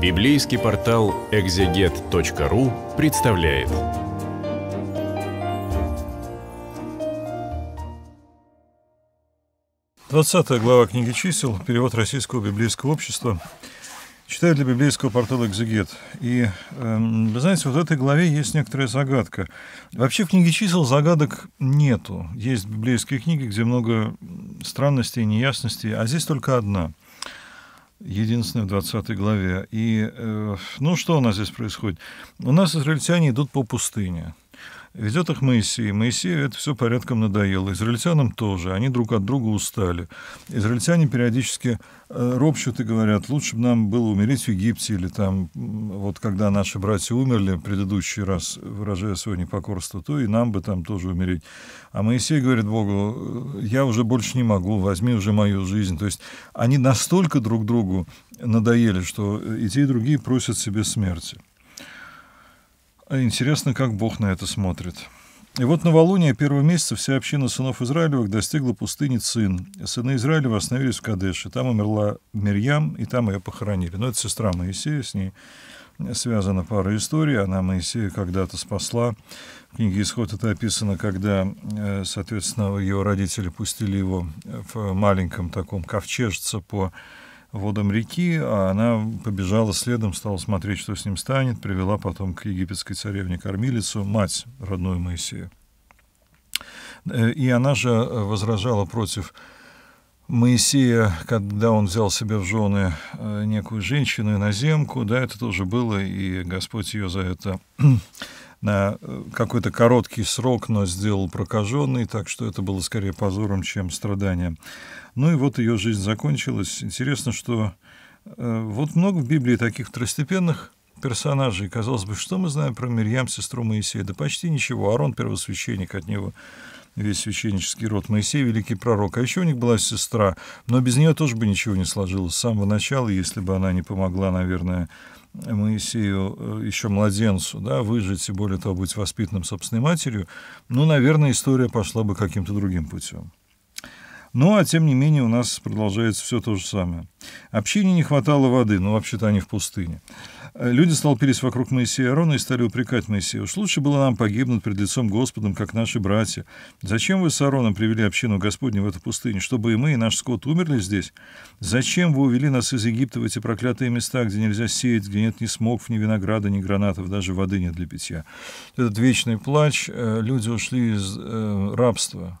Библейский портал экзегет.ру представляет. Двадцатая глава книги чисел, перевод Российского библейского общества. Читаю для библейского портала «Экзегет». И, э, вы знаете, вот в этой главе есть некоторая загадка. Вообще в книге чисел загадок нету. Есть библейские книги, где много странностей, неясностей, а здесь только одна – единственное в 20 главе. И, э, ну, что у нас здесь происходит? У нас израильтяне идут по пустыне. Ведет их Моисей. Моисею это все порядком надоело. Израильтянам тоже. Они друг от друга устали. Израильтяне периодически э, ропщут и говорят, лучше бы нам было умереть в Египте или там, вот когда наши братья умерли предыдущий раз, выражая свое непокорство, то и нам бы там тоже умереть. А Моисей говорит Богу, «Э, я уже больше не могу, возьми уже мою жизнь. То есть они настолько друг другу надоели, что и те, и другие просят себе смерти. А интересно, как Бог на это смотрит. И вот новолуние первого месяца вся община сынов Израилевых достигла пустыни Цин. Сыны Израилева остановились в Кадеше. Там умерла Мирьям, и там ее похоронили. Но это сестра Моисея, с ней связана пара историй. Она Моисея когда-то спасла. В книге «Исход» это описано, когда, э, соответственно, ее родители пустили его в маленьком таком ковчежце по водам реки, а она побежала следом, стала смотреть, что с ним станет, привела потом к египетской царевне кормилицу, мать родной Моисея. Э, и она же э, возражала против Моисея, когда он взял себе в жены э, некую женщину, иноземку, да, это тоже было, и Господь ее за это на э, какой-то короткий срок, но сделал прокаженный, так что это было скорее позором, чем страданием. Ну и вот ее жизнь закончилась. Интересно, что э, вот много в Библии таких второстепенных персонажей. Казалось бы, что мы знаем про Мирьям, сестру Моисея? Да почти ничего. Арон – первосвященник, от него весь священнический род. Моисей – великий пророк. А еще у них была сестра, но без нее тоже бы ничего не сложилось с самого начала, если бы она не помогла, наверное, Моисею э, еще младенцу, да, выжить и более того быть воспитанным собственной матерью, ну, наверное, история пошла бы каким-то другим путем. Ну, а тем не менее у нас продолжается все то же самое. Общине не хватало воды, ну, вообще-то они в пустыне. Э, люди столпились вокруг Моисея Аарона и стали упрекать Моисея. «Уж лучше было нам погибнуть пред лицом Господом, как наши братья. Зачем вы с Аароном привели общину Господню в эту пустыню, чтобы и мы, и наш скот умерли здесь? Зачем вы увели нас из Египта в эти проклятые места, где нельзя сеять, где нет ни смокв, ни винограда, ни гранатов, даже воды нет для питья?» Этот вечный плач. Э, люди ушли из э, рабства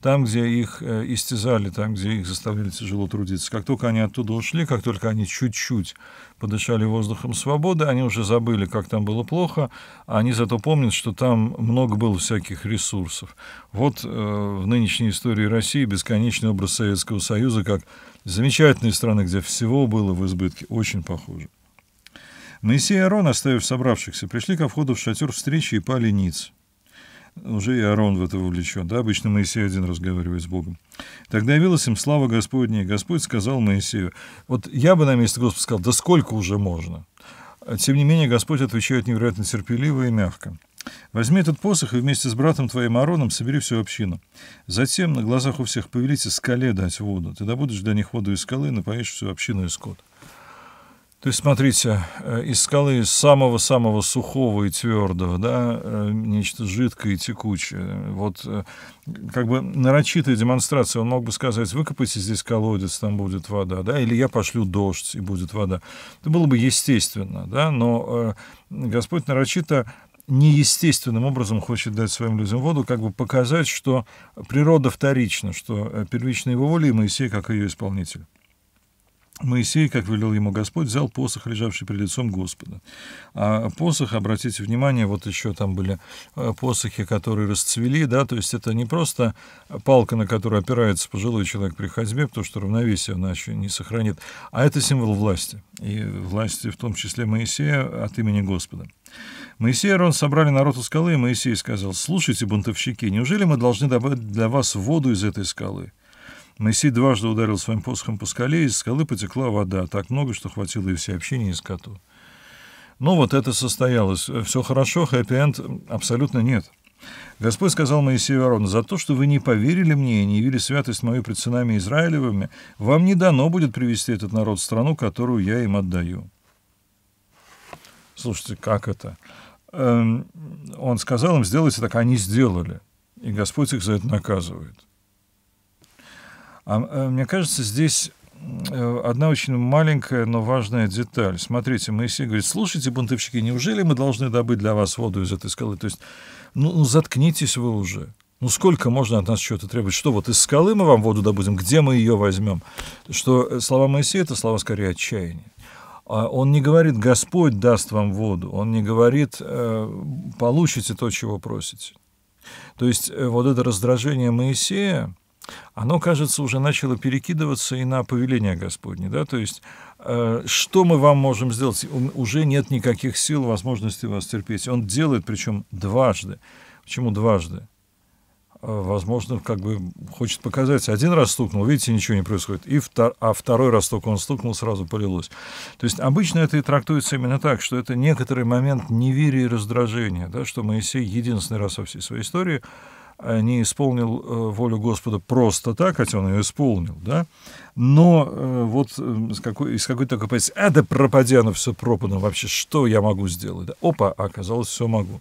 там, где их э, истязали, там, где их заставляли тяжело трудиться. Как только они оттуда ушли, как только они чуть-чуть подышали воздухом свободы, они уже забыли, как там было плохо, а они зато помнят, что там много было всяких ресурсов. Вот э, в нынешней истории России бесконечный образ Советского Союза как замечательной страны, где всего было в избытке, очень похоже. Моисей и Арон, оставив собравшихся, пришли ко входу в шатер встречи и пали ниц уже и Аарон в это вовлечен. Да, обычно Моисей один разговаривает с Богом. Тогда явилась им слава Господня, и Господь сказал Моисею. Вот я бы на месте Господа сказал, да сколько уже можно? Тем не менее, Господь отвечает невероятно терпеливо и мягко. Возьми этот посох и вместе с братом твоим Ароном собери всю общину. Затем на глазах у всех повелите скале дать воду. Ты добудешь для них воду из скалы и напоишь всю общину и скот. То есть, смотрите, э, из скалы самого-самого сухого и твердого, да, э, нечто жидкое и текучее. Вот э, как бы нарочитая демонстрация, он мог бы сказать, выкопайте здесь колодец, там будет вода, да, или я пошлю дождь, и будет вода. Это было бы естественно, да, но Господь нарочито неестественным образом хочет дать своим людям воду, как бы показать, что природа вторична, что первичная его воля и Моисей как ее исполнитель. Моисей, как велел ему Господь, взял посох, лежавший перед лицом Господа. А посох, обратите внимание, вот еще там были э, посохи, которые расцвели, да, то есть это не просто палка, на которую опирается пожилой человек при ходьбе, потому что равновесие он еще не сохранит, а это символ власти, и власти в том числе Моисея от имени Господа. Моисей и Арон собрали народ у скалы, и Моисей сказал, «Слушайте, бунтовщики, неужели мы должны добавить для вас воду из этой скалы?» Моисей дважды ударил своим посохом по скале, и из скалы потекла вода, так много, что хватило и все общения, и скоту. Ну вот это состоялось. Все хорошо, хэппи-энд абсолютно нет. Господь сказал Моисею Аарону, «За то, что вы не поверили мне и не явили святость мою пред сынами Израилевыми, вам не дано будет привести этот народ в страну, которую я им отдаю». Слушайте, как это? Эм, он сказал им, сделайте так, а они сделали. И Господь их за это наказывает. А, э, мне кажется, здесь э, одна очень маленькая, но важная деталь. Смотрите, Моисей говорит, слушайте, бунтовщики, неужели мы должны добыть для вас воду из этой скалы? То есть, ну, ну заткнитесь вы уже. Ну сколько можно от нас чего-то требовать? Что вот из скалы мы вам воду добудем? Где мы ее возьмем? Что э, слова Моисея – это слова скорее отчаяния. А он не говорит «Господь даст вам воду», он не говорит «получите то, чего просите». То есть вот это раздражение Моисея, оно, кажется, уже начало перекидываться и на повеление Господне. Да? То есть, э, что мы вам можем сделать? уже нет никаких сил, возможности вас терпеть. Он делает, причем дважды. Почему дважды? Э, возможно, как бы хочет показать. Один раз стукнул, видите, ничего не происходит. И втор... А второй раз только он стукнул, сразу полилось. То есть обычно это и трактуется именно так, что это некоторый момент неверия и раздражения, да, что Моисей единственный раз во всей своей истории – Э, не исполнил э, волю Господа просто так, хотя он ее исполнил, да, но э, вот из какой, из какой такой позиции, а да пропади оно все пропадом, вообще что я могу сделать? Да, опа, оказалось, все могу.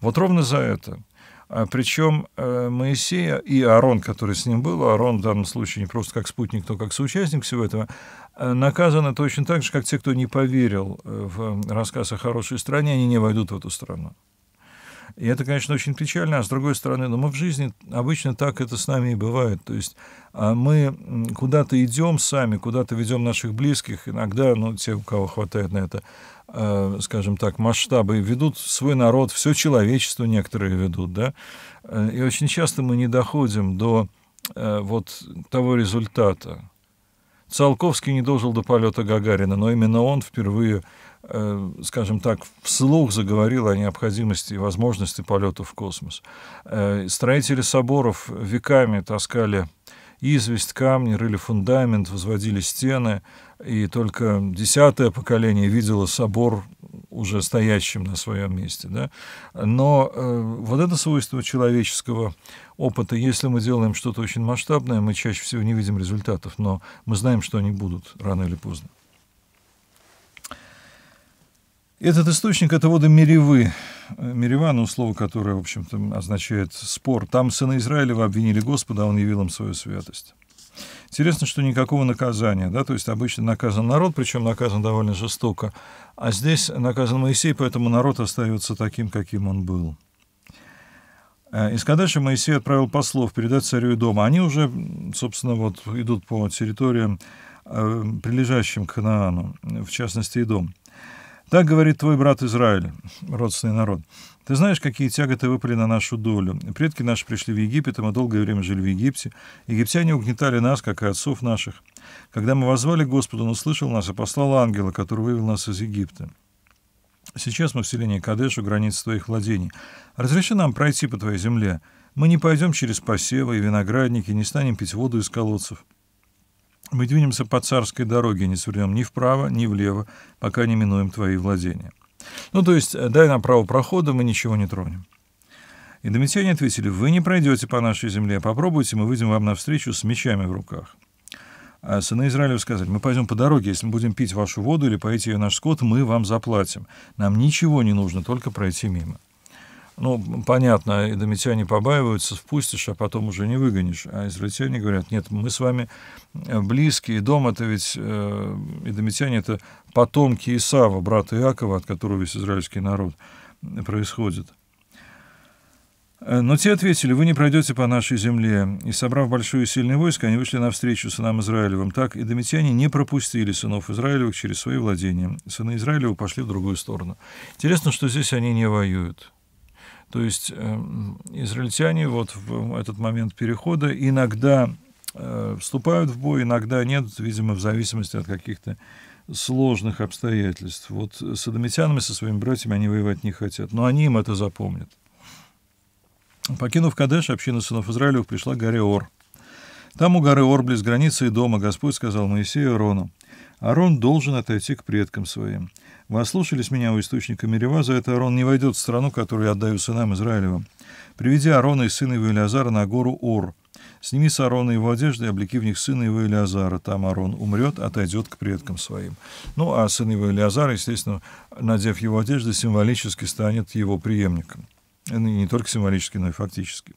Вот ровно за это. А Причем Моисея и Арон, который с ним был, Арон в данном случае не просто как спутник, но как соучастник всего этого, наказаны точно так же, как те, кто не поверил в рассказ о хорошей стране, они не войдут в эту страну. И это, конечно, очень печально, а с другой стороны, но ну, мы в жизни обычно так это с нами и бывает. То есть а мы куда-то идем сами, куда-то ведем наших близких, иногда, ну, те, у кого хватает на это, э, скажем так, масштабы, ведут свой народ, все человечество некоторые ведут, да. Э, и очень часто мы не доходим до э, вот того результата. Циолковский не дожил до полета Гагарина, но именно он впервые Э, скажем так, вслух заговорил о необходимости и возможности полета в космос. Э, строители соборов веками таскали известь, камни, рыли фундамент, возводили стены, и только десятое поколение видело собор уже стоящим на своем месте. Да? Но э, вот это свойство человеческого опыта, если мы делаем что-то очень масштабное, мы чаще всего не видим результатов, но мы знаем, что они будут рано или поздно. Этот источник — это воды Меревы. Э, Мерева, ну, слово, которое, в общем-то, означает «спор». Там сына Израилева обвинили Господа, а он явил им свою святость. Интересно, что никакого наказания, да, то есть обычно наказан народ, причем наказан довольно жестоко, а здесь наказан Моисей, поэтому народ остается таким, каким он был. Э, Из Кадаши Моисей отправил послов передать царю и дома. Они уже, собственно, вот идут по территориям, э, прилежащим к Ханаану, в частности, и дом. Так говорит твой брат Израиль, родственный народ. Ты знаешь, какие тяготы выпали на нашу долю. Предки наши пришли в Египет, и мы долгое время жили в Египте. Египтяне угнетали нас, как и отцов наших. Когда мы возвали Господу, Он услышал нас и послал ангела, который вывел нас из Египта. Сейчас мы в селении Кадеш у границ твоих владений. Разреши нам пройти по твоей земле. Мы не пойдем через посевы и виноградники, не станем пить воду из колодцев. Мы двинемся по царской дороге, не свернем ни вправо, ни влево, пока не минуем твои владения. Ну, то есть, э, дай нам право прохода, мы ничего не тронем. И домитяне ответили, вы не пройдете по нашей земле, а попробуйте, мы выйдем вам навстречу с мечами в руках. А сыны Израилева сказали, мы пойдем по дороге, если мы будем пить вашу воду или поить ее наш скот, мы вам заплатим. Нам ничего не нужно, только пройти мимо. Ну, понятно, эдомитяне побаиваются, впустишь, а потом уже не выгонишь. А израильтяне говорят, нет, мы с вами э, близкие, дом это ведь, э, эдомитяне это потомки Исава, брата Иакова, от которого весь израильский народ происходит. Э, но те ответили, вы не пройдете по нашей земле. И, собрав большое и сильное войско, они вышли навстречу сынам Израилевым. Так и домитяне не пропустили сынов Израилевых через свои владения. Сыны Израилева пошли в другую сторону. Интересно, что здесь они не воюют. То есть эм, израильтяне вот в этот момент перехода иногда э, вступают в бой, иногда нет, видимо, в зависимости от каких-то сложных обстоятельств. Вот с адамитянами, со своими братьями они воевать не хотят, но они им это запомнят. Покинув Кадеш, община сынов Израилев пришла к горе Ор. Там у горы Ор близ границы и дома Господь сказал Моисею Арону, «Арон должен отойти к предкам своим. Вы ослушались меня у источника Мерева, за это Арон не войдет в страну, которую я отдаю сынам Израилевым. Приведи Арона и сына его Илиазара на гору Ор. Сними с Арона его одежды и облеки в них сына его Илиазара. Там Арон умрет, отойдет к предкам своим». Ну, а сын его Илиазара, естественно, надев его одежды, символически станет его преемником. Э, не только символически, но и фактически.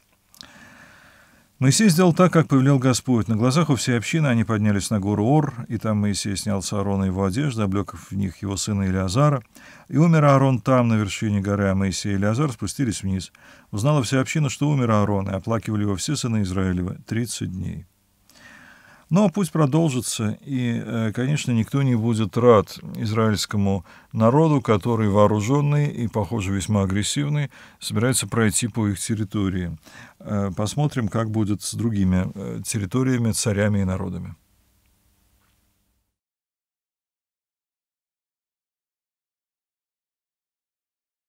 Моисей сделал так, как повелел Господь. На глазах у всей общины они поднялись на гору Ор, и там Моисей снял с Аарона его одежду, облек в них его сына Илиазара. И умер Аарон там, на вершине горы, а Моисей и Илиазар спустились вниз. Узнала вся община, что умер Аарон, и оплакивали его все сыны Израилева тридцать дней. Но путь продолжится, и, э, конечно, никто не будет рад израильскому народу, который вооруженный и, похоже, весьма агрессивный, собирается пройти по их территории. Э, посмотрим, как будет с другими э, территориями, царями и народами.